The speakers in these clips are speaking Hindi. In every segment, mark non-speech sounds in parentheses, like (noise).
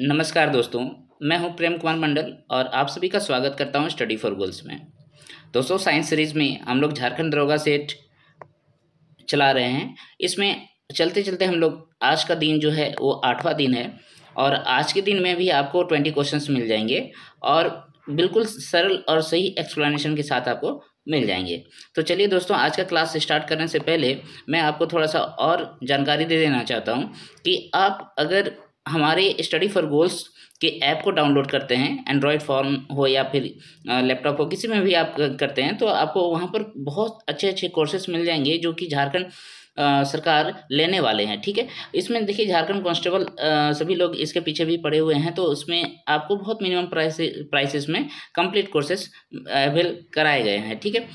नमस्कार दोस्तों मैं हूं प्रेम कुमार मंडल और आप सभी का स्वागत करता हूं स्टडी फॉर गोल्स में दोस्तों साइंस सीरीज में हम लोग झारखंड दरोगा सेट चला रहे हैं इसमें चलते चलते हम लोग आज का दिन जो है वो आठवां दिन है और आज के दिन में भी आपको ट्वेंटी क्वेश्चन मिल जाएंगे और बिल्कुल सरल और सही एक्सप्लेनेशन के साथ आपको मिल जाएंगे तो चलिए दोस्तों आज का क्लास स्टार्ट करने से पहले मैं आपको थोड़ा सा और जानकारी दे देना चाहता हूँ कि आप अगर हमारे स्टडी फॉर गोल्स के ऐप को डाउनलोड करते हैं एंड्रॉयड फॉर्म हो या फिर लैपटॉप हो किसी में भी आप करते हैं तो आपको वहाँ पर बहुत अच्छे अच्छे कोर्सेस मिल जाएंगे जो कि झारखंड सरकार लेने वाले हैं ठीक है इसमें देखिए झारखंड कांस्टेबल सभी लोग इसके पीछे भी पड़े हुए हैं तो उसमें आपको बहुत मिनिमम प्राइस प्राइसेस में कंप्लीट कोर्सेस अवेल कराए गए हैं ठीक है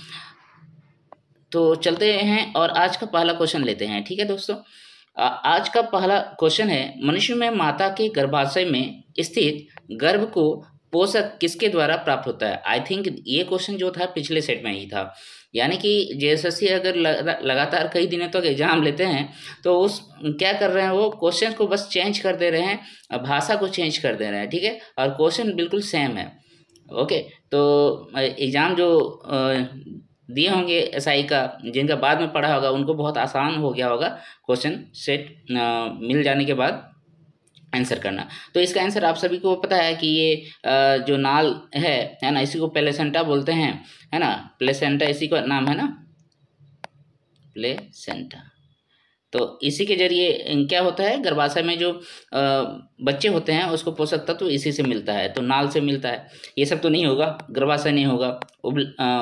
तो चलते हैं और आज का पहला क्वेश्चन लेते हैं ठीक है दोस्तों आज का पहला क्वेश्चन है मनुष्य में माता के गर्भाशय में स्थित गर्भ को पोषक किसके द्वारा प्राप्त होता है आई थिंक ये क्वेश्चन जो था पिछले सेट में ही था यानी कि जे अगर लगातार कई दिनों तक तो एग्जाम लेते हैं तो उस क्या कर रहे हैं वो क्वेश्चन को बस चेंज कर दे रहे हैं भाषा को चेंज कर दे रहे हैं ठीक है और क्वेश्चन बिल्कुल सेम है ओके तो एग्ज़ाम जो दिए होंगे एसआई का जिनका बाद में पढ़ा होगा उनको बहुत आसान हो गया होगा क्वेश्चन सेट मिल जाने के बाद आंसर करना तो इसका आंसर आप सभी को पता है कि ये जो नाल है है ना इसी को प्लेसेंटा बोलते हैं है ना प्लेसेंटा इसी का नाम है ना प्लेसेंटा तो इसी के जरिए क्या होता है गर्भाशय में जो बच्चे होते हैं उसको पोषक तत्व तो इसी से मिलता है तो नाल से मिलता है ये सब तो नहीं होगा गर्भाशय नहीं होगा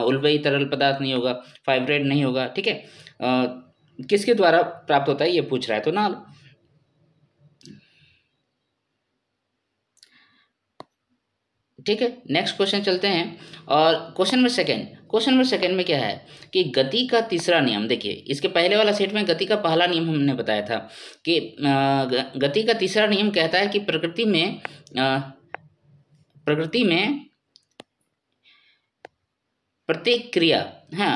उल्बई तरल पदार्थ नहीं होगा फाइब्रेड नहीं होगा ठीक है किसके द्वारा प्राप्त होता है ये पूछ रहा है तो नाल ठीक है नेक्स्ट क्वेश्चन चलते हैं और question number second question number second में क्या है कि गति का तीसरा नियम देखिए इसके पहले वाला सेट में गति का पहला नियम हमने बताया था कि गति का तीसरा नियम कहता है कि प्रकृति में प्रकृति में प्रतिक्रिया हाँ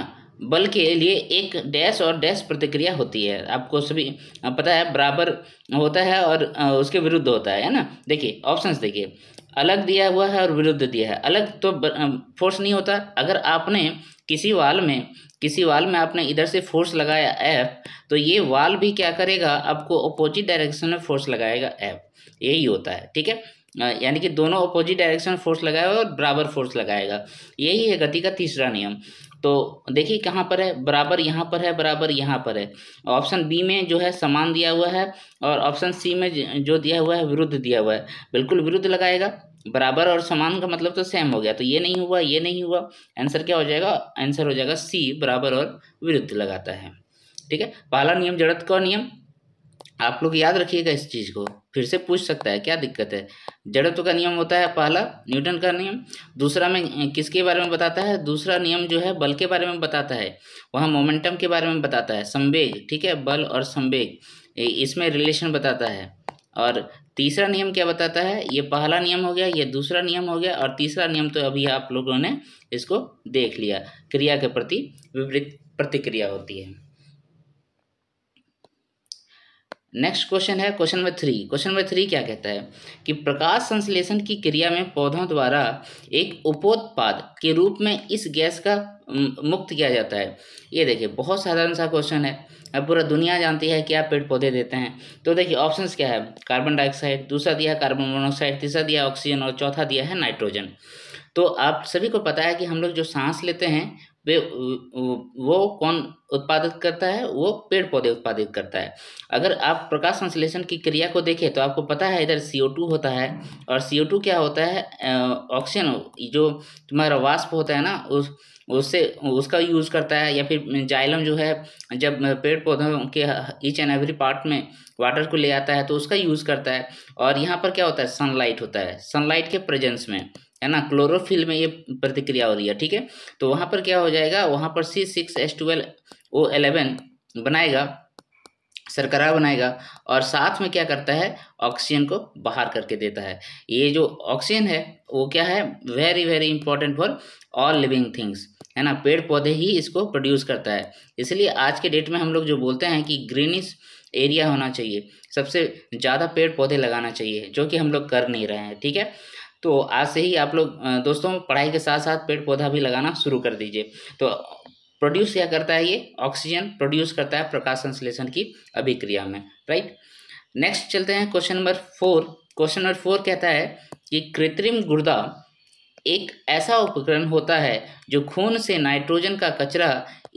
बल के लिए एक डैश और डैश प्रतिक्रिया होती है आपको सभी पता है बराबर होता है और उसके विरुद्ध होता है ना देखिए ऑप्शंस देखिए अलग दिया हुआ है और विरुद्ध दिया है अलग तो फोर्स नहीं होता अगर आपने किसी वाल में किसी वाल में आपने इधर से फोर्स लगाया एफ तो ये वाल भी क्या करेगा आपको अपोजिट डायरेक्शन में फोर्स लगाएगा एफ यही होता है ठीक है यानी कि दोनों अपोजिट डायरेक्शन फोर्स लगाएगा और बराबर फोर्स लगाएगा यही है गति का तीसरा नियम तो देखिए कहाँ पर है बराबर यहाँ पर है बराबर यहाँ पर है ऑप्शन बी में जो है समान दिया हुआ है और ऑप्शन सी में जो दिया हुआ है विरुद्ध दिया हुआ है बिल्कुल विरुद्ध लगाएगा बराबर और समान का मतलब तो सेम हो गया तो ये नहीं हुआ ये नहीं हुआ आंसर क्या हो जाएगा आंसर हो जाएगा सी बराबर और विरुद्ध लगाता है ठीक है पहला नियम जड़त का नियम आप लोग याद रखिएगा इस चीज़ को फिर से पूछ सकता है क्या दिक्कत है जड़त्व का नियम होता है पहला न्यूटन का नियम दूसरा में किसके बारे में बताता है दूसरा नियम जो है बल के बारे में बताता है वहाँ मोमेंटम के बारे में बताता है संवेग ठीक है बल और संवेग इसमें रिलेशन बताता है और तीसरा नियम क्या बताता है ये पहला नियम हो गया ये दूसरा नियम हो गया और तीसरा नियम तो अभी आप लोगों ने इसको देख लिया क्रिया के प्रति विपरीत प्रतिक्रिया होती है नेक्स्ट क्वेश्चन है question number three question number three क्या कहता है कि प्रकाश संश्लेषण की क्रिया में पौधों द्वारा एक उपोत्पाद के रूप में इस गैस का मुक्त किया जाता है ये देखिए बहुत साधारण सा क्वेश्चन है अब पूरा दुनिया जानती है क्या पेड़ पौधे देते हैं तो देखिए ऑप्शंस क्या है कार्बन डाइऑक्साइड दूसरा दिया है कार्बन मोनोऑक्साइड तीसरा दिया ऑक्सीजन और चौथा दिया है नाइट्रोजन तो आप सभी को पता है कि हम लोग जो सांस लेते हैं वे वो कौन उत्पादित करता है वो पेड़ पौधे उत्पादित करता है अगर आप प्रकाश संश्लेषण की क्रिया को देखें तो आपको पता है इधर सी होता है और सी क्या होता है ऑक्सीजन जो तुम्हारा वाष्प होता है ना उस उससे उसका यूज़ करता है या फिर जाइलम जो है जब पेड़ पौधों के ईच एंड एवरी पार्ट में वाटर को ले आता है तो उसका यूज़ करता है और यहाँ पर क्या होता है सनलाइट होता है सनलाइट के प्रेजेंस में है ना क्लोरोफिल में ये प्रतिक्रिया हो रही है ठीक है तो वहाँ पर क्या हो जाएगा वहाँ पर C six S twelve O eleven बनाएगा शर्करा बनाएगा और साथ में क्या करता है ऑक्सीजन को बाहर करके देता है ये जो ऑक्सीजन है वो क्या है very very important for all living things है ना पेड़ पौधे ही इसको प्रोड्यूस करता है इसलिए आज के डेट में हम लोग जो बोलते हैं कि ग्रीनिश एरिया होना चाहिए सबसे ज़्यादा पेड़ पौधे लगाना चाहिए जो कि हम लोग कर नहीं रहे हैं ठीक है तो आज से ही आप लोग दोस्तों पढ़ाई के साथ साथ पेड़ पौधा भी लगाना शुरू कर दीजिए तो प्रोड्यूस क्या करता है ये ऑक्सीजन प्रोड्यूस करता है प्रकाश संश्लेषण की अभिक्रिया में राइट नेक्स्ट चलते हैं question number four question number four कहता है कि कृत्रिम गुर्दा एक ऐसा उपकरण होता है जो खून से नाइट्रोजन का कचरा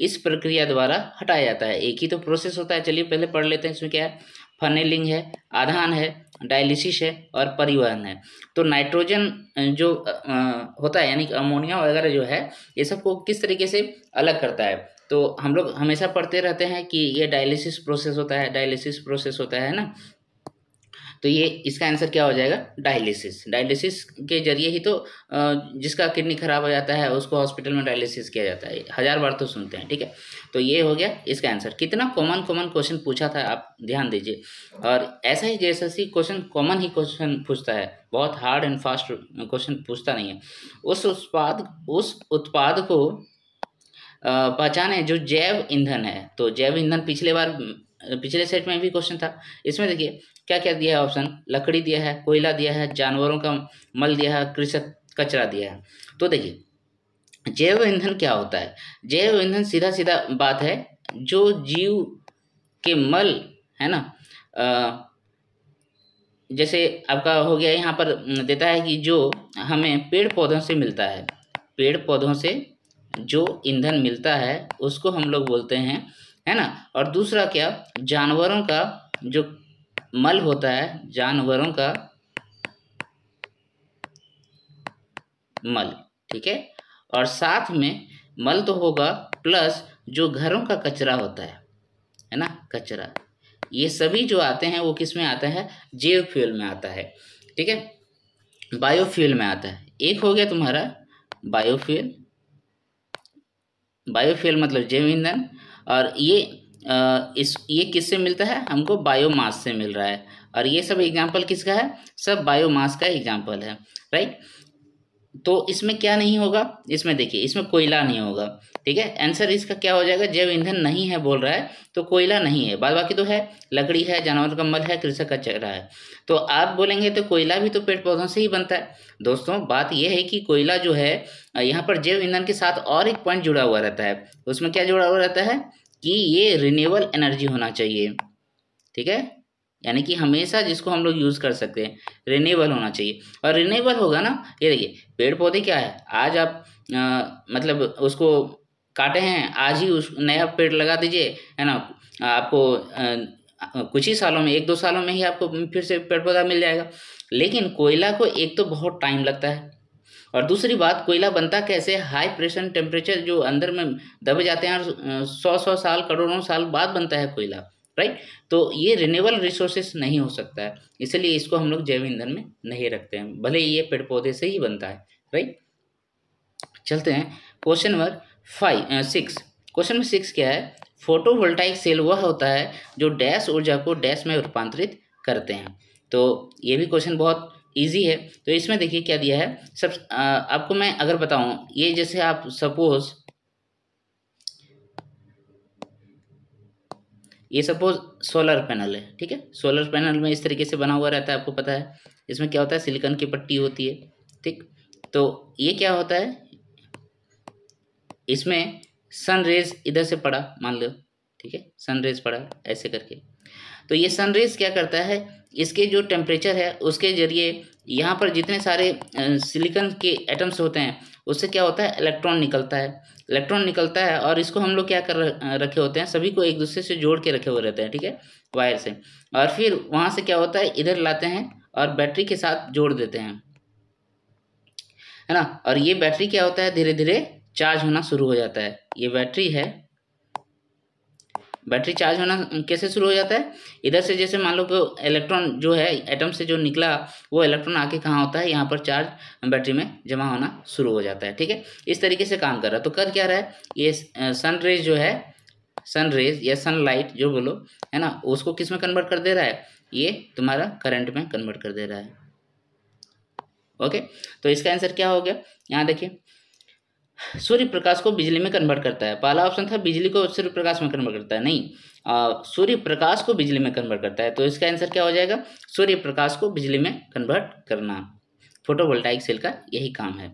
इस प्रक्रिया द्वारा हटाया जाता है एक ही तो प्रोसेस होता है चलिए पहले पढ़ लेते हैं इसमें क्या है फनेलिंग है आधान है डायलिसिस है और परिवहन है तो नाइट्रोजन जो होता है यानी कि अमोनिया वगैरह जो है ये सबको किस तरीके से अलग करता है तो हम लोग हमेशा पढ़ते रहते हैं कि ये डायलिसिस प्रोसेस होता है डायलिसिस प्रोसेस होता है ना तो ये इसका आंसर क्या हो जाएगा डायलिसिस डायलिसिस के जरिए ही तो जिसका किडनी खराब हो जाता है उसको हॉस्पिटल में डायलिसिस किया जाता है हज़ार बार तो सुनते हैं ठीक है तो ये हो गया इसका आंसर कितना कॉमन कॉमन क्वेश्चन पूछा था आप ध्यान दीजिए और ऐसा ही जैसा सी क्वेश्चन कॉमन ही क्वेश्चन पूछता है बहुत हार्ड एंड फास्ट क्वेश्चन पूछता नहीं है उस उत्पाद उस उत्पाद को पहचाने जो जैव ईंधन है तो जैव ईंधन पिछले बार पिछले सेट में भी क्वेश्चन था इसमें देखिए क्या क्या दिया है ऑप्शन लकड़ी दिया है कोयला दिया है जानवरों का मल दिया है कृषक कचरा दिया है तो देखिए जैव ईंधन क्या होता है जैव ईंधन सीधा सीधा बात है जो जीव के मल है ना आ, जैसे आपका हो गया यहाँ पर देता है कि जो हमें पेड़ पौधों से मिलता है पेड़ पौधों से जो ईंधन मिलता है उसको हम लोग बोलते हैं है ना और दूसरा क्या जानवरों का जो मल होता है जानवरों का मल ठीक है और साथ में मल तो होगा प्लस जो घरों का कचरा होता है है ना कचरा ये सभी जो आते हैं वो किस में आता है जैव फ्यूल में आता है ठीक है बायोफ्यूल में आता है एक हो गया तुम्हारा बायोफ्यूल बायोफ्यूल मतलब जैव ईंधन और ये इस ये किससे मिलता है हमको बायोमास से मिल रहा है और ये सब एग्जाम्पल किसका है सब बायोमास का एग्जाम्पल है राइट तो इसमें क्या नहीं होगा इसमें देखिए इसमें कोयला नहीं होगा ठीक है आंसर इसका क्या हो जाएगा जैव ईंधन नहीं है बोल रहा है तो कोयला नहीं है बाद बाकी तो है लकड़ी है जानवर का मल है कृषक का चेहरा है तो आप बोलेंगे तो कोयला भी तो पेड़ पौधों से ही बनता है दोस्तों बात यह है कि कोयला जो है यहाँ पर जैव ईंधन के साथ और एक पॉइंट जुड़ा हुआ रहता है उसमें क्या जुड़ा हुआ रहता है कि ये रिन्यूएबल एनर्जी होना चाहिए ठीक है यानी कि हमेशा जिसको हम लोग यूज़ कर सकते हैं रिन्यूएबल होना चाहिए और रिन्यूएबल होगा ना ये देखिए पेड़ पौधे क्या है आज आप आ, मतलब उसको काटे हैं आज ही उस नया पेड़ लगा दीजिए है ना आपको कुछ ही सालों में एक दो सालों में ही आपको फिर से पेड़ पौधा मिल जाएगा लेकिन कोयला को एक तो बहुत टाइम लगता है और दूसरी बात कोयला बनता कैसे हाई प्रेशर टेम्परेचर जो अंदर में दब जाते हैं और सौ सौ साल करोड़ों साल बाद बनता है कोयला राइट तो ये रिन्यूएबल रिसोर्सेस नहीं हो सकता है इसलिए इसको हम लोग जैव ईंधन में नहीं रखते हैं भले ये पेड़ पौधे से ही बनता है राइट चलते हैं question number five six question number six क्या है फोटोवोल्टाइक सेल वह होता है जो डैश ऊर्जा को डैश में रूपांतरित करते हैं तो ये भी क्वेश्चन बहुत ईजी है तो इसमें देखिए क्या दिया है सब आपको मैं अगर बताऊं ये जैसे आप सपोज ये सपोज सोलर पैनल है ठीक है सोलर पैनल में इस तरीके से बना हुआ रहता है आपको पता है इसमें क्या होता है सिलिकॉन की पट्टी होती है ठीक तो ये क्या होता है इसमें सन रेज इधर से पड़ा मान लो ठीक है सन रेज पड़ा ऐसे करके तो ये सन रेज क्या करता है इसके जो टेम्परेचर है उसके ज़रिए यहाँ पर जितने सारे सिलिकन के एटम्स होते हैं उससे क्या होता है इलेक्ट्रॉन निकलता है इलेक्ट्रॉन निकलता है और इसको हम लोग क्या कर रखे होते हैं सभी को एक दूसरे से जोड़ के रखे हुए रहते हैं ठीक है वायर से और फिर वहाँ से क्या होता है इधर लाते हैं और बैटरी के साथ जोड़ देते हैं है ना और ये बैटरी क्या होता है धीरे धीरे चार्ज होना शुरू हो जाता है ये बैटरी है बैटरी चार्ज होना कैसे शुरू हो जाता है इधर से जैसे मान लो इलेक्ट्रॉन जो है एटम से जो निकला वो इलेक्ट्रॉन आके कहाँ होता है यहाँ पर चार्ज बैटरी में जमा होना शुरू हो जाता है ठीक है इस तरीके से काम कर रहा है तो कर क्या रहा है ये सन रेज जो है सन रेज या लाइट जो बोलो है ना उसको किस में कन्वर्ट कर दे रहा है ये तुम्हारा करंट में कन्वर्ट कर दे रहा है ओके तो इसका आंसर क्या हो गया यहाँ देखिए सूर्य प्रकाश को बिजली में कन्वर्ट करता है पहला ऑप्शन था बिजली को सूर्य प्रकाश में कन्वर्ट करता है नहीं सूर्य प्रकाश को बिजली में कन्वर्ट करता है तो इसका आंसर क्या हो जाएगा सूर्य प्रकाश को बिजली में कन्वर्ट करना फोटोवोल्टाइक सेल का यही काम है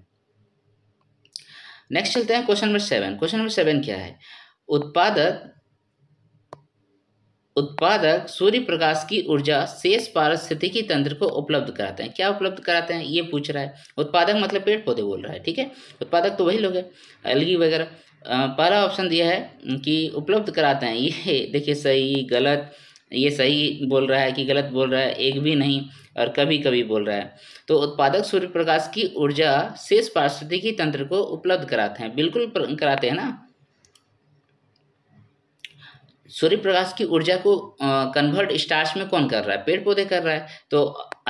नेक्स्ट चलते हैं question number seven question number seven क्या है उत्पादक उत्पादक सूर्य प्रकाश की ऊर्जा शेष पारिस्थितिकी तंत्र को उपलब्ध कराते हैं क्या उपलब्ध कराते हैं ये पूछ रहा है उत्पादक मतलब पेड़ पौधे बोल रहा है ठीक है उत्पादक तो वही लोग हैं अलगी वगैरह पहला ऑप्शन दिया तो है कि उपलब्ध कराते हैं ये देखिए सही गलत ये सही बोल रहा है कि गलत बोल रहा है एक भी नहीं और कभी कभी बोल रहा है तो उत्पादक सूर्य प्रकाश की ऊर्जा शेष पारिस्थितिकी तंत्र को उपलब्ध कराते हैं बिल्कुल कराते हैं ना सूर्य प्रकाश की ऊर्जा को कन्वर्ट स्टार्च में कौन कर रहा है पेड़ पौधे कर रहा है तो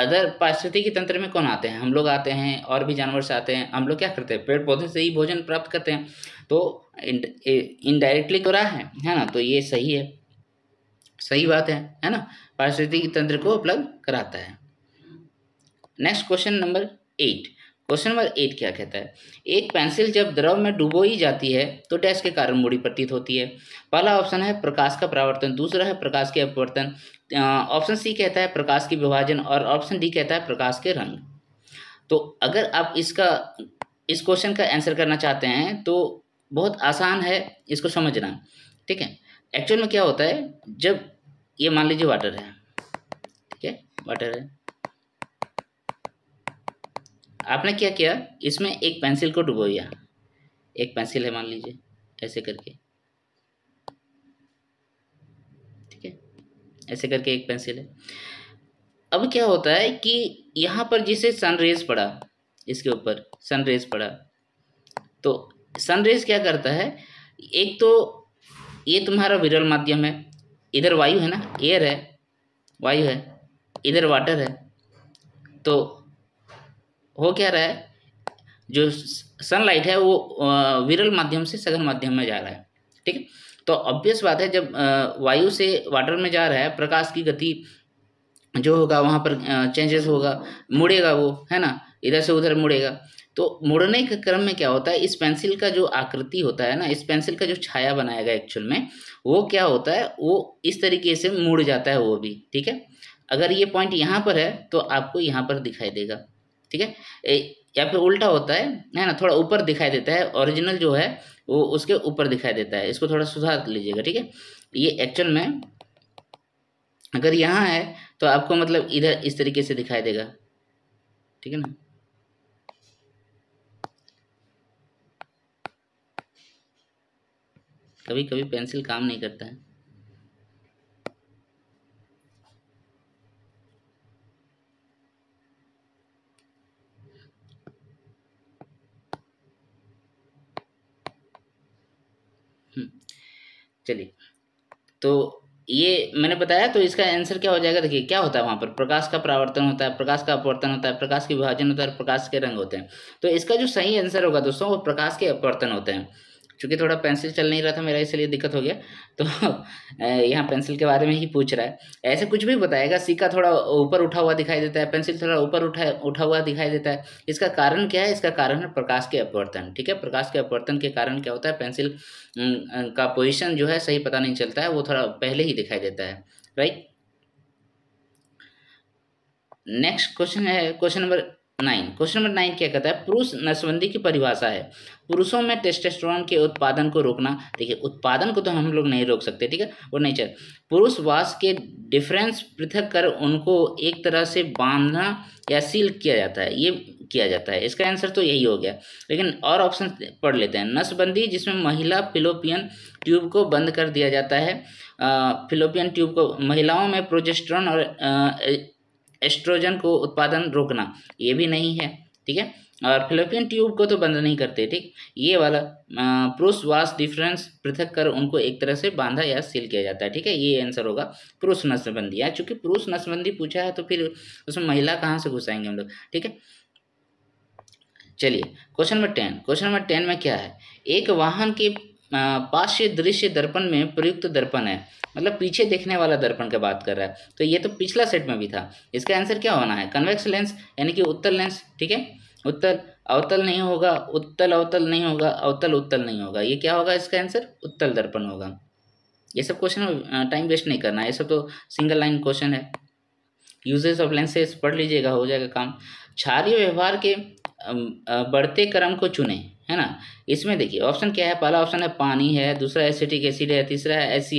अदर पारिस्थितिकी तंत्र में कौन आते हैं हम लोग आते हैं और भी जानवर से आते हैं हम लोग क्या करते हैं पेड़ पौधे से ही भोजन प्राप्त करते हैं तो इनडायरेक्टली तो रहा है है ना तो ये सही है सही बात है है ना पारिस्थितिकी तंत्र को उपलब्ध कराता है next question number eight question number eight क्या कहता है एक पेंसिल जब द्रव में डूबो ही जाती है तो डैश के कारण मुड़ी प्रतीत होती है पहला ऑप्शन है प्रकाश का परावर्तन दूसरा है प्रकाश के अपवर्तन ऑप्शन सी कहता है प्रकाश की विभाजन और ऑप्शन डी कहता है प्रकाश के रंग तो अगर आप इसका इस क्वेश्चन का आंसर करना चाहते हैं तो बहुत आसान है इसको समझना ठीक है एक्चुअल में क्या होता है जब ये मान लीजिए वाटर है ठीक है वाटर है आपने क्या किया इसमें एक पेंसिल को डुबोया एक पेंसिल है मान लीजिए ऐसे करके ठीक है ऐसे करके एक पेंसिल है अब क्या होता है कि यहाँ पर जिसे सनरेज पड़ा इसके ऊपर सनरेज पड़ा तो सनरेज क्या करता है एक तो ये तुम्हारा विरल माध्यम है इधर वायु है ना एयर है वायु है इधर वाटर है तो हो क्या रहा है जो सनलाइट है वो विरल माध्यम से सघन माध्यम में जा रहा है ठीक है तो ऑब्वियस बात है जब वायु से वाटर में जा रहा है प्रकाश की गति जो होगा वहाँ पर चेंजेस होगा मुड़ेगा वो है ना इधर से उधर मुड़ेगा तो मुड़ने के क्रम में क्या होता है इस पेंसिल का जो आकृति होता है ना इस पेंसिल का जो छाया बनाया गया एक्चुअल में वो क्या होता है वो इस तरीके से मुड़ जाता है वो भी ठीक है अगर ये पॉइंट यहाँ पर है तो आपको यहाँ पर दिखाई देगा ठीक है या फिर उल्टा होता है है ना थोड़ा ऊपर दिखाई देता है ओरिजिनल जो है वो उसके ऊपर दिखाई देता है इसको थोड़ा सुधार लीजिएगा ठीक है ये एक्चुअल में अगर यहाँ है तो आपको मतलब इधर इस तरीके से दिखाई देगा ठीक है ना कभी कभी पेंसिल काम नहीं करता है चलिए तो ये मैंने बताया तो इसका आंसर क्या हो जाएगा देखिए क्या होता है वहाँ पर प्रकाश का परावर्तन होता है प्रकाश का अपवर्तन होता है प्रकाश के विभाजन होता है प्रकाश के रंग होते हैं तो इसका जो सही आंसर होगा दोस्तों वो प्रकाश के अपवर्तन होते हैं चूँकि थोड़ा पेंसिल चल नहीं रहा था मेरा इसलिए दिक्कत हो गया तो (laughs) यहाँ पेंसिल के बारे में ही पूछ रहा है ऐसे कुछ भी बताएगा सिक्का थोड़ा ऊपर उठा हुआ दिखाई देता है पेंसिल थोड़ा ऊपर उठा उठा हुआ दिखाई देता है इसका कारण क्या है इसका कारण है प्रकाश के अपवर्तन ठीक है प्रकाश के अपवर्तन के कारण क्या होता है पेंसिल का पोजिशन जो है सही पता नहीं चलता है वो थोड़ा पहले ही दिखाई देता है राइट नेक्स्ट क्वेश्चन है question number nine question number nine क्या कहता है पुरुष नसबंदी की परिभाषा है पुरुषों में टेस्टेस्टोरॉन के उत्पादन को रोकना देखिए उत्पादन को तो हम लोग नहीं रोक सकते ठीक है वो नहीं चाहिए पुरुषवास के डिफरेंस पृथक कर उनको एक तरह से बांधना या सील किया जाता है ये किया जाता है इसका आंसर तो यही हो गया लेकिन और ऑप्शन पढ़ लेते हैं नसबंदी जिसमें महिला फिलोपियन ट्यूब को बंद कर दिया जाता है फिलोपियन ट्यूब को महिलाओं में प्रोजेस्ट्रॉन और आ, एस्ट्रोजन को उत्पादन रोकना ये भी नहीं है ठीक है और फिलोपियन ट्यूब को तो बंद नहीं करते ठीक ये वाला पुरुष वास डिफरेंस पृथक कर उनको एक तरह से बांधा या सील किया जाता है ठीक है ये आंसर होगा पुरुष नसबंदी या चूंकि पुरुष नसबंदी पूछा है तो फिर उसमें महिला कहाँ से घुसाएंगे हम लोग ठीक है चलिए question number ten question number ten में क्या है एक वाहन के पार्श्व दृश्य दर्पण में प्रयुक्त दर्पण है मतलब पीछे देखने वाला दर्पण के बात कर रहा है तो ये तो पिछला सेट में भी था इसका आंसर क्या होना है कन्वेक्स लेंस यानी कि उत्तल लेंस ठीक है उत्तल अवतल नहीं होगा उत्तल अवतल नहीं होगा अवतल उत्तल नहीं होगा ये क्या होगा इसका आंसर उत्तल दर्पण होगा ये सब क्वेश्चन टाइम वेस्ट नहीं करना ये सब तो सिंगल लाइन क्वेश्चन है यूजेस ऑफ लेंसेज पढ़ लीजिएगा हो जाएगा काम क्षारीय व्यवहार के बढ़ते क्रम को चुने है ना इसमें देखिए ऑप्शन क्या है पहला ऑप्शन है पानी है दूसरा एसिटिक एसिड है तीसरा है एस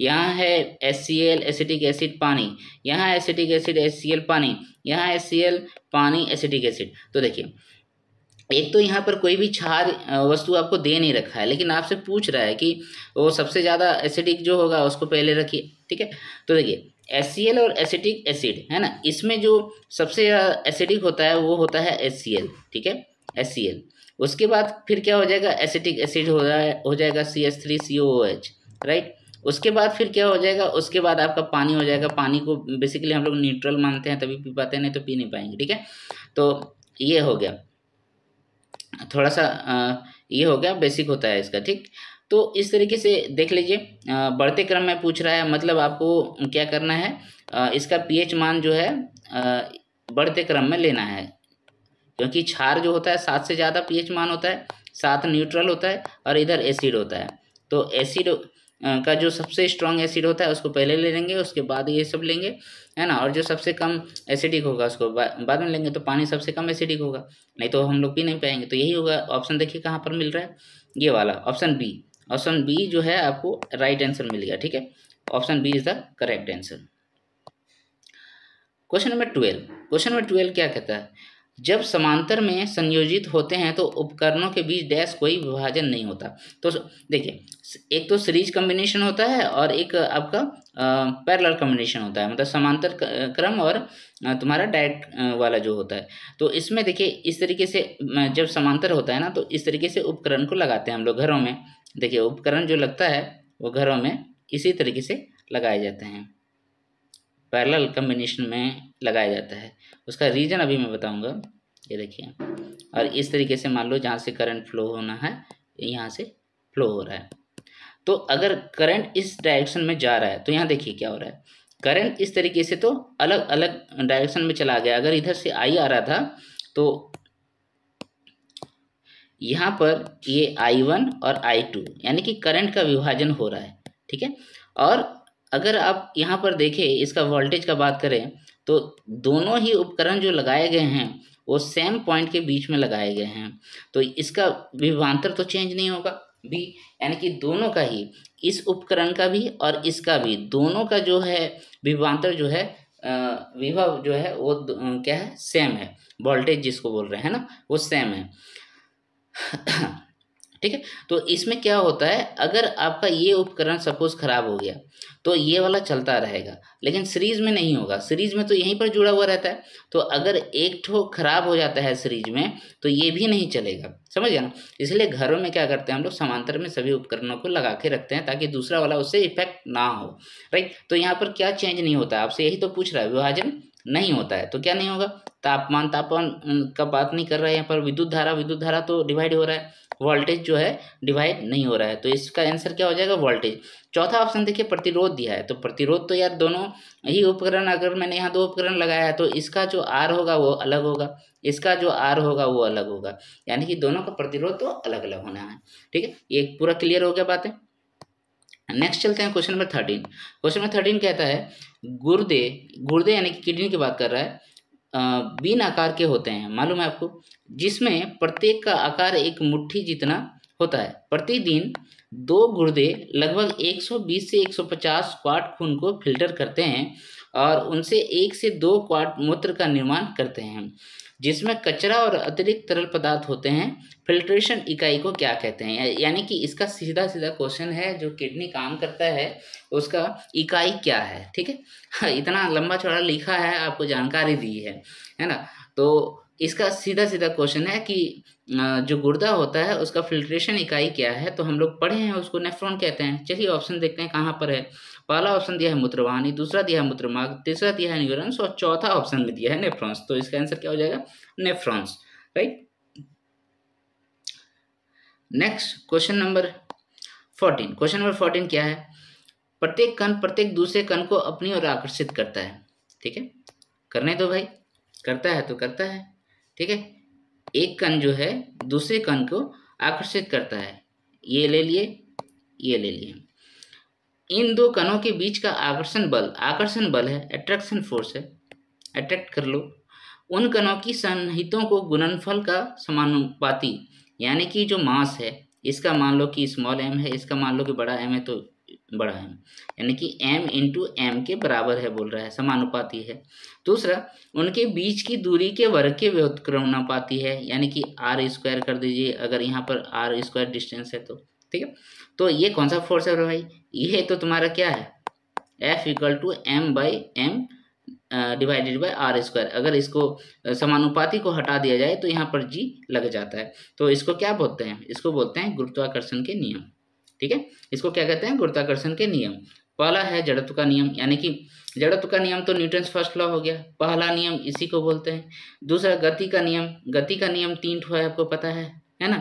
यहाँ है S C L acetic acid पानी यहाँ acetic acid S C L पानी यहाँ एस सी एल पानी एसिटिक एसिड तो देखिए एक तो यहाँ पर कोई भी छार वस्तु आपको दे नहीं रखा है लेकिन आपसे पूछ रहा है कि वो सबसे ज़्यादा एसिडिक जो होगा उसको पहले रखिए ठीक है तो देखिए एस और एसिटिक एसिड है ना इसमें जो सबसे एसिडिक होता है वो होता है एस ठीक है एस उसके बाद फिर क्या हो जाएगा एसिटिक एसिड हो जाए हो जाएगा C S three C O H right उसके बाद फिर क्या हो जाएगा उसके बाद आपका पानी हो जाएगा पानी को बेसिकली हम लोग न्यूट्रल मानते हैं तभी पी पाते हैं नहीं तो पी नहीं पाएंगे ठीक है तो ये हो गया थोड़ा सा ये हो गया बेसिक होता है इसका ठीक तो इस तरीके से देख लीजिए बढ़ते क्रम में पूछ रहा है मतलब आपको क्या करना है इसका पीएच मान जो है बढ़ते क्रम में लेना है क्योंकि क्षार जो होता है सात से ज़्यादा पीएच मान होता है सात न्यूट्रल होता है और इधर एसिड होता है तो एसिड का जो सबसे स्ट्रॉन्ग एसिड होता है उसको पहले ले लेंगे उसके बाद ये सब लेंगे है ना और जो सबसे कम एसिडिक होगा उसको बा, बाद में लेंगे तो पानी सबसे कम एसिडिक होगा नहीं तो हम लोग पी नहीं पाएंगे तो यही होगा ऑप्शन देखिए कहाँ पर मिल रहा है ये वाला ऑप्शन बी ऑप्शन बी जो है आपको राइट आंसर मिल गया ठीक है option B is the correct answer question number twelve question number twelve क्या कहता है जब समांतर में संयोजित होते हैं तो उपकरणों के बीच डैश कोई विभाजन नहीं होता तो देखिए एक तो सीरीज कम्बिनेशन होता है और एक आपका पैरल कम्बिनेशन होता है मतलब समांतर क्रम और तुम्हारा डायरेक्ट वाला जो होता है तो इसमें देखिए इस तरीके से जब समांतर होता है ना तो इस तरीके से उपकरण को लगाते हैं हम लोग घरों में देखिए उपकरण जो लगता है वो घरों में इसी तरीके से लगाए जाते हैं पैरेलल कम्बिनेशन में लगाया जाता है उसका रीज़न अभी मैं बताऊंगा ये देखिए और इस तरीके से मान लो जहाँ से करंट फ्लो होना है यहाँ से फ्लो हो रहा है तो अगर करंट इस डायरेक्शन में जा रहा है तो यहाँ देखिए क्या हो रहा है करंट इस तरीके से तो अलग अलग डायरेक्शन में चला गया अगर इधर से आई आ रहा था तो यहाँ पर ये आई वन और आई टू यानी कि करंट का विभाजन हो रहा है ठीक है और अगर आप यहाँ पर देखें इसका वोल्टेज का बात करें तो दोनों ही उपकरण जो लगाए गए हैं वो सेम पॉइंट के बीच में लगाए गए हैं तो इसका विभांतर तो चेंज नहीं होगा भी यानी कि दोनों का ही इस उपकरण का भी और इसका भी दोनों का जो है विभांतर जो है विभव जो है वो क्या है सेम है वोल्टेज जिसको बोल रहे हैं ना वो सेम है ठीक है तो इसमें क्या होता है अगर आपका ये उपकरण सपोज खराब हो गया तो ये वाला चलता रहेगा लेकिन सीरीज में नहीं होगा सीरीज में तो यहीं पर जुड़ा हुआ रहता है तो अगर एक ठो खराब हो जाता है सीरीज में तो ये भी नहीं चलेगा समझ गया ना इसलिए घरों में क्या करते हैं हम लोग समांतर में सभी उपकरणों को लगा के रखते हैं ताकि दूसरा वाला उससे इफेक्ट ना हो राइट तो यहाँ पर क्या चेंज नहीं होता आपसे यही तो पूछ रहा है विभाजन नहीं होता है तो क्या नहीं होगा तापमान तापमान का बात नहीं कर रहा है यहाँ पर विद्युत धारा विद्युत धारा तो डिवाइड हो रहा है वोल्टेज जो है डिवाइड नहीं हो रहा है तो इसका आंसर क्या हो जाएगा वोल्टेज चौथा ऑप्शन देखिए प्रतिरोध दिया है तो प्रतिरोध तो यार दोनों ही उपकरण अगर मैंने यहाँ दो उपकरण लगाया है तो इसका जो आर होगा वो अलग होगा इसका जो आर होगा वो अलग होगा यानी कि दोनों का प्रतिरोध तो अलग अलग होना है ठीक है ये पूरा क्लियर हो गया बातें नेक्स्ट चलते हैं question number thirteen question number thirteen कहता है गुर्दे गुर्दे यानी कि किडनी की बात कर रहा है बीन आकार के होते हैं मालूम है आपको जिसमें प्रत्येक का आकार एक मुट्ठी जितना होता है प्रतिदिन दो गुर्दे लगभग 120 से 150 क्वाट खून को फिल्टर करते हैं और उनसे एक से दो क्वाट मूत्र का निर्माण करते हैं जिसमें कचरा और अतिरिक्त तरल पदार्थ होते हैं फिल्ट्रेशन इकाई को क्या कहते हैं यानी कि इसका सीधा सीधा क्वेश्चन है जो किडनी काम करता है उसका इकाई क्या है ठीक है हाँ, इतना लंबा चौड़ा लिखा है आपको जानकारी दी है है ना तो इसका सीधा सीधा क्वेश्चन है कि जो गुर्दा होता है उसका फिल्ट्रेशन इकाई क्या है तो हम लोग पढ़े हैं उसको नेफ्रॉन कहते हैं चलिए ऑप्शन देखते हैं कहाँ पर है पहला ऑप्शन दिया है मूत्रवाहिनी दूसरा दिया है मूत्रमार्ग तीसरा दिया है न्यूरन्स और चौथा ऑप्शन में दिया है नेफ्रॉन्स तो इसका आंसर क्या हो जाएगा nephrons right next question number fourteen question number fourteen क्या है प्रत्येक कण प्रत्येक दूसरे कण को अपनी ओर आकर्षित करता है ठीक है करने दो भाई करता है तो करता है ठीक है एक कण जो है दूसरे कण को आकर्षित करता है ये ले लिए ये ले लिए इन दो कणों के बीच का आकर्षण बल आकर्षण बल है अट्रैक्शन फोर्स है अट्रैक्ट कर लो उन कणों की संहितों को गुणनफल का समानुपाती यानी कि जो मास है इसका मान लो कि स्मॉल एम है इसका मान लो कि बड़ा एम है तो बड़ा एम यानी कि एम इंटू एम के बराबर है बोल रहा है समानुपाती है दूसरा उनके बीच की दूरी के वर्ग के व्युत्क्रमानुपाती है यानी कि आर स्क्वायर कर दीजिए अगर यहाँ पर आर स्क्वायर डिस्टेंस है तो ठीक है तो ये कौन सा फोर्स है भाई ये तो तुम्हारा क्या है F equal to M by M divided by R square अगर इसको समानुपाती को हटा दिया जाए तो यहाँ पर जी लग जाता है तो इसको क्या बोलते हैं इसको बोलते हैं गुरुत्वाकर्षण के नियम ठीक है इसको क्या कहते हैं गुरुत्वाकर्षण के नियम पहला है जड़त्व का नियम यानी कि जड़त्व का नियम तो न्यूटन फर्स्ट लॉ हो गया पहला नियम इसी को बोलते हैं दूसरा गति का नियम गति का नियम तीन ठो है आपको पता है है ना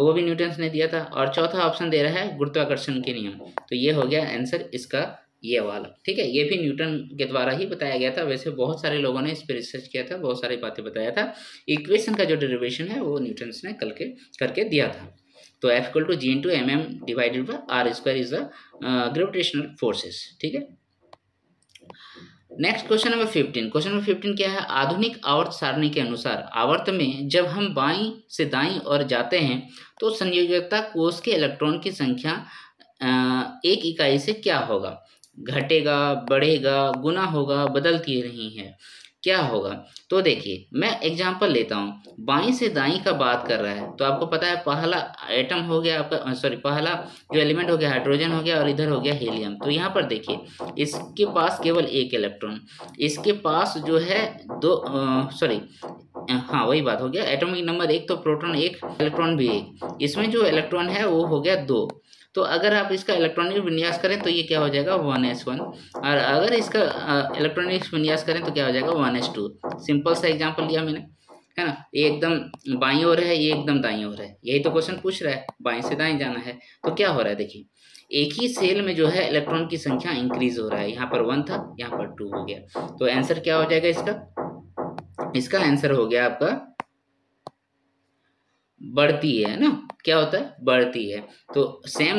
वो भी न्यूटन्स ने दिया था और चौथा ऑप्शन दे रहा है गुरुत्वाकर्षण के नियम तो ये हो गया आंसर इसका ये वाला ठीक है ये भी न्यूटन के द्वारा ही बताया गया था वैसे बहुत सारे लोगों ने इस पर रिसर्च किया था बहुत सारी बातें बताया था इक्वेशन का जो डेरिवेशन है वो न्यूटन ने कल के करके दिया था तो F equal to G into M M divided by R square is the gravitational forces ठीक है next question number fifteen question number fifteen क्या है आधुनिक आवर्त सारणी के अनुसार आवर्त में जब हम बाई से दाई और जाते हैं तो संयोजकता कोष के इलेक्ट्रॉन की संख्या एक इकाई से क्या होगा घटेगा बढ़ेगा गुना होगा बदलती रही है क्या होगा तो देखिए मैं एग्जाम्पल लेता हूँ बाई से दाई का बात कर रहा है तो आपको पता है पहला एटम हो गया आपका सॉरी पहला जो एलिमेंट हो गया हाइड्रोजन हो गया और इधर हो गया हीलियम तो यहाँ पर देखिए इसके पास केवल एक इलेक्ट्रॉन इसके पास जो है दो सॉरी हाँ वही बात हो गया एटॉमिक नंबर एक तो प्रोटॉन एक इलेक्ट्रॉन भी एक इसमें जो इलेक्ट्रॉन है वो हो गया दो तो अगर आप इसका इलेक्ट्रॉनिक विन्यास करें तो ये क्या हो जाएगा वन एस वन और अगर इसका इलेक्ट्रॉनिक विन्यास करें तो क्या हो जाएगा वन एस टू सिंपल सा एग्जाम्पल लिया मैंने है ना ये एकदम बाई ओर है ये एकदम दाई ओर है यही तो क्वेश्चन पूछ रहा है बाई से दाई जाना है तो क्या हो रहा है देखिए एक ही सेल में जो है इलेक्ट्रॉन की संख्या इंक्रीज हो रहा है यहाँ पर वन था यहाँ पर टू हो गया तो आंसर क्या हो जाएगा इसका इसका आंसर हो गया आपका बढ़ती है ना क्या होता है बढ़ती है तो सेम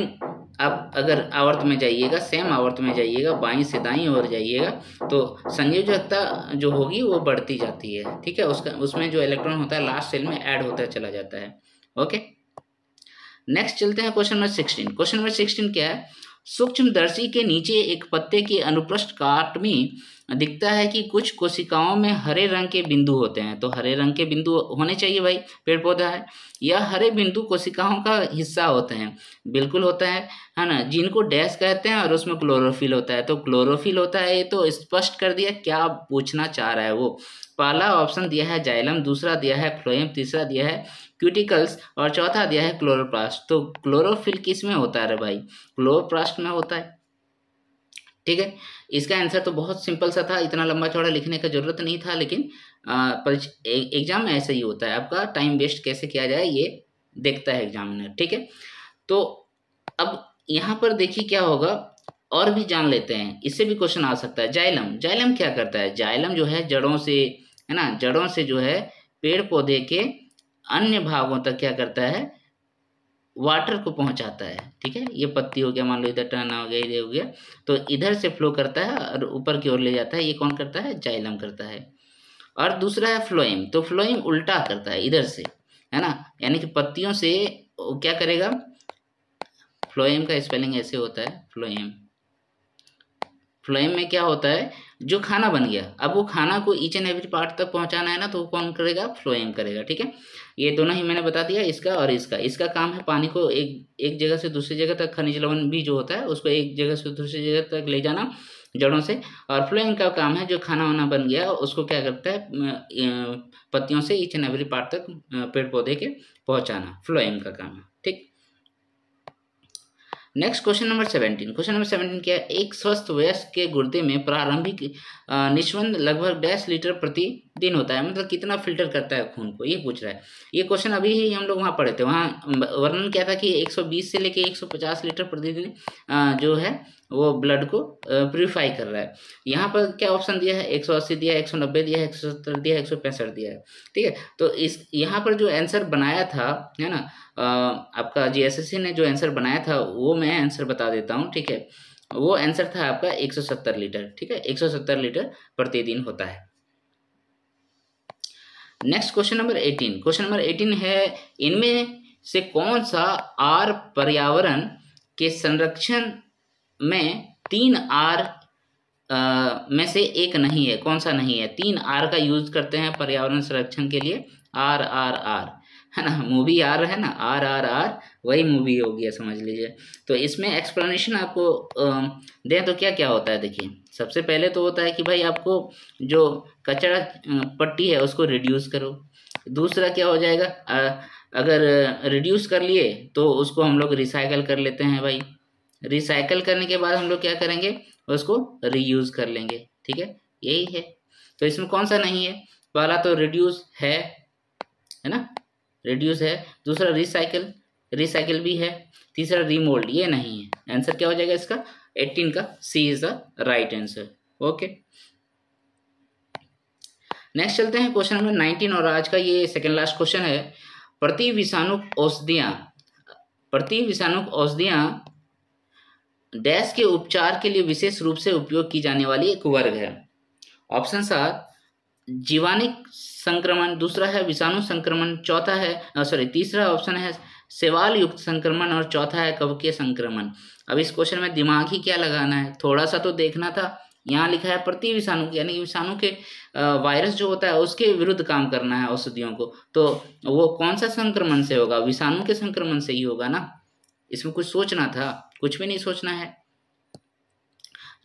आप अगर आवर्त में जाइएगा सेम आवर्त में जाइएगा बाई से दाई और जाइएगा तो संयोजकता जो होगी वो बढ़ती जाती है ठीक है उसका उसमें जो इलेक्ट्रॉन होता है लास्ट सेल में ऐड होता चला जाता है ओके नेक्स्ट चलते हैं question number sixteen question number sixteen क्या है सूक्ष्मदर्शी के नीचे एक पत्ते के अनुप्रस्थ काट में दिखता है कि कुछ कोशिकाओं में हरे रंग के बिंदु होते हैं तो हरे रंग के बिंदु होने चाहिए भाई पेड़ पौधा है यह हरे बिंदु कोशिकाओं का हिस्सा होते हैं बिल्कुल होता है है ना जिनको डैश कहते हैं और उसमें क्लोरोफिल होता है तो क्लोरोफिल होता है ये तो स्पष्ट कर दिया क्या पूछना चाह रहा है वो पहला ऑप्शन दिया है जाइलम दूसरा दिया है फ्लोएम तीसरा दिया है क्यूटिकल्स और चौथा दिया है क्लोरोप्लास्ट तो क्लोरोफिल किस में होता है भाई क्लोरोप्लास्ट में होता है ठीक है इसका आंसर तो बहुत सिंपल सा था इतना लंबा चौड़ा लिखने का जरूरत नहीं था लेकिन एग्जाम में ऐसा ही होता है आपका टाइम वेस्ट कैसे किया जाए ये देखता है एग्जामिनर ठीक है तो अब यहाँ पर देखिए क्या होगा और भी जान लेते हैं इससे भी क्वेश्चन आ सकता है जाइलम जाइलम क्या करता है जाइलम जो है जड़ों से है ना जड़ों से जो है पेड़ पौधे के अन्य भागों तक क्या करता है वाटर को पहुंचाता है ठीक है ये पत्ती हो गया मान लो इधर टहना हो गया इधर हो गया तो इधर से फ्लो करता है और ऊपर की ओर ले जाता है ये कौन करता है जाइलम करता है और दूसरा है फ्लोइम तो फ्लोइम उल्टा करता है इधर से है ना यानी कि पत्तियों से क्या करेगा फ्लोइम का स्पेलिंग ऐसे होता है फ्लोइम फ्लोएम में क्या होता है जो खाना बन गया अब वो खाना को ईच एंड एवरी पार्ट तक पहुंचाना है ना तो वो कौन करेगा फ्लोएम करेगा ठीक है ये दोनों ही मैंने बता दिया इसका और इसका इसका काम है पानी को एक एक जगह से दूसरी जगह तक खनिज लवण भी जो होता है उसको एक जगह से दूसरी जगह तक ले जाना जड़ों से और फ्लोइंग का काम है जो खाना वाना बन गया उसको क्या करता है पत्तियों से ईच एंड एवरी पार्ट तक पेड़ पौधे के पहुँचाना फ्लोइंग का काम है next question number seventeen question number seventeen क्या है एक स्वस्थ वयस्क के गुर्दे में प्रारंभिक निष्वंद लगभग डैश लीटर प्रति दिन होता है मतलब कितना फिल्टर करता है खून को ये पूछ रहा है ये क्वेश्चन अभी ही हम लोग वहाँ पढ़े थे वहाँ वर्णन क्या था कि 120 से लेके 150 लीटर प्रतिदिन जो है वो ब्लड को प्योरीफाई कर रहा है यहाँ पर क्या ऑप्शन दिया है एक सौ अस्सी दिया है एक सौ नब्बे दिया है एक सौ सत्तर दिया है एक सौ पैंसठ दिया है ठीक है तो इस यहाँ पर जो आंसर बनाया था है ना आपका जीएसएससी ने जो आंसर बनाया था वो मैं आंसर बता देता हूँ ठीक है वो आंसर था आपका एक सौ सत्तर लीटर ठीक है एक सौ सत्तर लीटर प्रतिदिन होता है next question number eighteen question number eighteen है इनमें से कौन सा आर पर्यावरण के संरक्षण में तीन आर में से एक नहीं है कौन सा नहीं है तीन आर का यूज करते हैं पर्यावरण संरक्षण के लिए आर आर आर है ना मूवी आर है ना आर आर आर वही मूवी हो गया समझ लीजिए तो इसमें एक्सप्लेनेशन आपको दें तो क्या क्या होता है देखिए सबसे पहले तो होता है कि भाई आपको जो कचरा पट्टी है उसको रिड्यूस करो दूसरा क्या हो जाएगा अगर रिड्यूस कर लिए तो उसको हम लोग रिसाइकल कर लेते हैं भाई रिसाइकल करने के बाद हम लोग क्या करेंगे उसको रीयूज कर लेंगे ठीक है यही है तो इसमें कौन सा नहीं है पहला तो रिड्यूस है है ना रिड्यूस है दूसरा रिसाइकल रिसाइकिल भी है तीसरा रिमोल्ड ये नहीं है आंसर क्या हो जाएगा इसका एटीन का C is the right answer okay next चलते हैं क्वेश्चन नंबर नाइनटीन और आज का ये सेकेंड लास्ट क्वेश्चन है प्रति विषाणु औषधियां प्रति विषाणु औषधियां डैश के उपचार के लिए विशेष रूप से उपयोग की जाने वाली एक वर्ग है ऑप्शन सात जीवाणिक संक्रमण दूसरा है विषाणु संक्रमण चौथा है सॉरी तीसरा ऑप्शन है सेवाल युक्त संक्रमण और चौथा है कवकीय संक्रमण अब इस क्वेश्चन में दिमाग ही क्या लगाना है थोड़ा सा तो देखना था यहाँ लिखा है प्रति विषाणु यानी कि विषाणु के वायरस जो होता है उसके विरुद्ध काम करना है औषधियों को तो वो कौन सा संक्रमण से होगा विषाणु के संक्रमण से ही होगा ना इसमें कुछ सोचना था कुछ भी नहीं सोचना है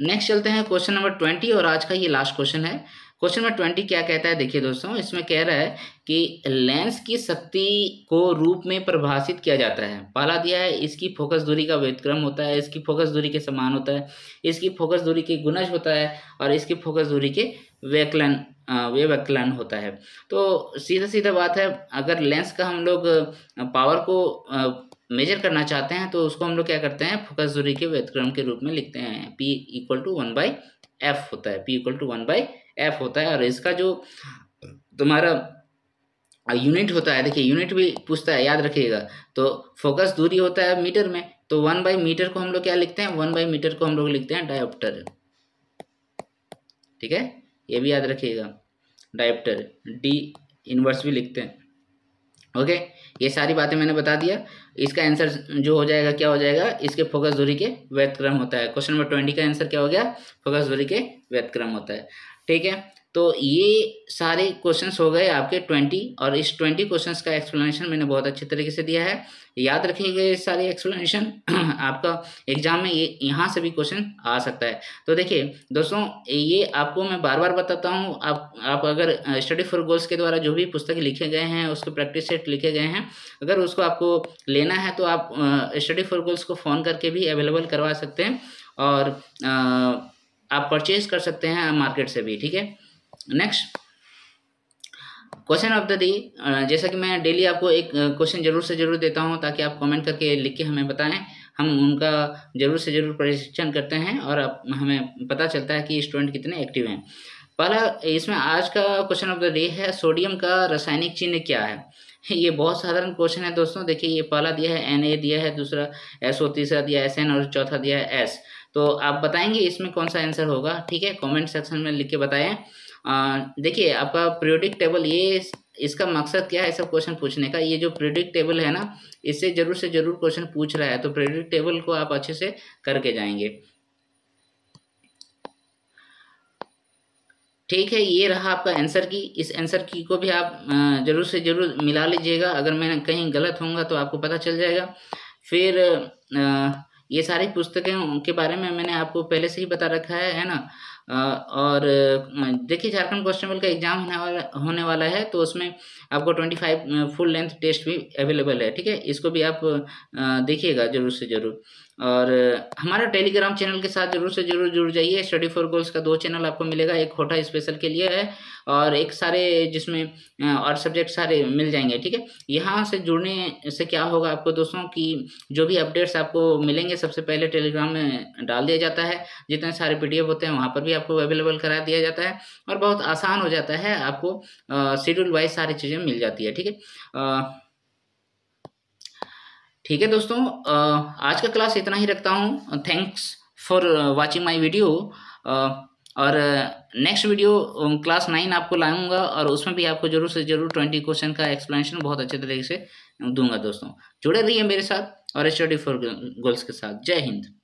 नेक्स्ट चलते हैं क्वेश्चन नंबर ट्वेंटी और आज का ये लास्ट क्वेश्चन है क्वेश्चन नंबर ट्वेंटी क्या कहता है देखिए दोस्तों इसमें कह रहा है कि लेंस की शक्ति को रूप में परिभाषित किया जाता है पहला दिया है इसकी फोकस दूरी का व्यतिक्रम होता है इसकी फोकस दूरी के समान होता है इसकी फोकस दूरी के गुणज होता है और इसकी फोकस दूरी के व्यकलन व्यकलन होता है तो सीधा सीधा बात है अगर लेंस का हम लोग पावर को मेजर करना चाहते हैं तो उसको हम लोग क्या करते हैं फोकस दूरी के व्यतिक्रम के रूप में लिखते हैं P equal to one by F होता है P equal to one by F होता है और इसका जो तुम्हारा यूनिट होता है देखिए यूनिट भी पूछता है याद रखिएगा तो फोकस दूरी होता है मीटर में तो वन बाई मीटर को हम लोग क्या लिखते हैं वन बाई मीटर को हम लोग लिखते हैं डायोप्टर ठीक है ये भी याद रखिएगा डायोप्टर डी इनवर्स भी लिखते हैं ओके ये सारी बातें मैंने बता दिया इसका आंसर जो हो जाएगा क्या हो जाएगा इसके फोकस दूरी के व्यतक्रम होता है क्वेश्चन नंबर ट्वेंटी का आंसर क्या हो गया फोकस दूरी के व्यतक्रम होता है ठीक है तो ये सारे क्वेश्चंस हो गए आपके ट्वेंटी और इस ट्वेंटी क्वेश्चंस का एक्सप्लेनेशन मैंने बहुत अच्छे तरीके से दिया है याद रखिएगा ये सारे एक्सप्लेनेशन (clears throat) आपका एग्जाम में ये यहाँ से भी क्वेश्चन आ सकता है तो देखिए दोस्तों ये आपको मैं बार बार बताता हूँ आप आप अगर स्टडी फॉर गोल्स के द्वारा जो भी पुस्तक लिखे गए हैं उसके प्रैक्टिस सेट लिखे गए हैं अगर उसको आपको लेना है तो आप स्टडी फॉर गोल्स को फ़ोन करके भी अवेलेबल करवा सकते हैं और आप परचेज कर सकते हैं मार्केट से भी ठीक है next question of the day जैसा कि मैं डेली आपको एक क्वेश्चन uh, जरूर से जरूर देता हूं ताकि आप कमेंट करके लिख के हमें बताएं हम उनका जरूर से जरूर परीक्षण करते हैं और हमें पता चलता है कि स्टूडेंट कितने एक्टिव हैं पहला इसमें आज का क्वेश्चन ऑफ द डे है सोडियम का रासायनिक चिन्ह क्या है (laughs) ये बहुत साधारण क्वेश्चन है दोस्तों देखिए ये पहला दिया है एन ए दिया है दूसरा एस ओ तीसरा दिया एस एन और चौथा दिया है एस तो आप बताएंगे इसमें कौन सा आंसर होगा ठीक है कमेंट सेक्शन में लिख के बताएं देखिए आपका प्रियोडिक टेबल ये इसका मकसद क्या है सब क्वेश्चन पूछने का ये जो प्रियोडिक टेबल है ना इससे जरूर से जरूर क्वेश्चन पूछ रहा है तो प्रियोडिक टेबल को आप अच्छे से करके जाएंगे ठीक है ये रहा आपका आंसर की इस आंसर की को भी आप जरूर से जरूर मिला लीजिएगा अगर मैं कहीं गलत होऊंगा तो आपको पता चल जाएगा फिर ये सारी पुस्तकें के बारे में मैंने आपको पहले से ही बता रखा है है ना और देखिए झारखंड कॉन्स्टेबल का एग्जाम होने वाला होने वाला है तो उसमें आपको twenty five full length test भी अवेलेबल है ठीक है इसको भी आप देखिएगा जरूर से जरूर और हमारा टेलीग्राम चैनल के साथ जरूर से जरूर जुड़ जाइए स्टडी फॉर गोल्स का दो चैनल आपको मिलेगा एक होटा स्पेशल के लिए है और एक सारे जिसमें और सब्जेक्ट सारे मिल जाएंगे ठीक है यहाँ से जुड़ने से क्या होगा आपको दोस्तों कि जो भी अपडेट्स आपको मिलेंगे सबसे पहले टेलीग्राम में डाल दिया जाता है जितने सारे पी होते हैं वहाँ पर भी आपको अवेलेबल करा दिया जाता है और बहुत आसान हो जाता है आपको शेड्यूल वाइज सारी चीज़ें मिल जाती है ठीक है ठीक है दोस्तों आज का क्लास इतना ही रखता हूँ thanks for watching my video और नेक्स्ट वीडियो क्लास नाइन आपको लाऊंगा और उसमें भी आपको जरूर से जरूर ट्वेंटी क्वेश्चन का एक्सप्लेनेशन बहुत अच्छे तरीके से दूंगा दोस्तों जुड़े रहिए मेरे साथ और स्टडी फॉर गोल्स के साथ जय हिंद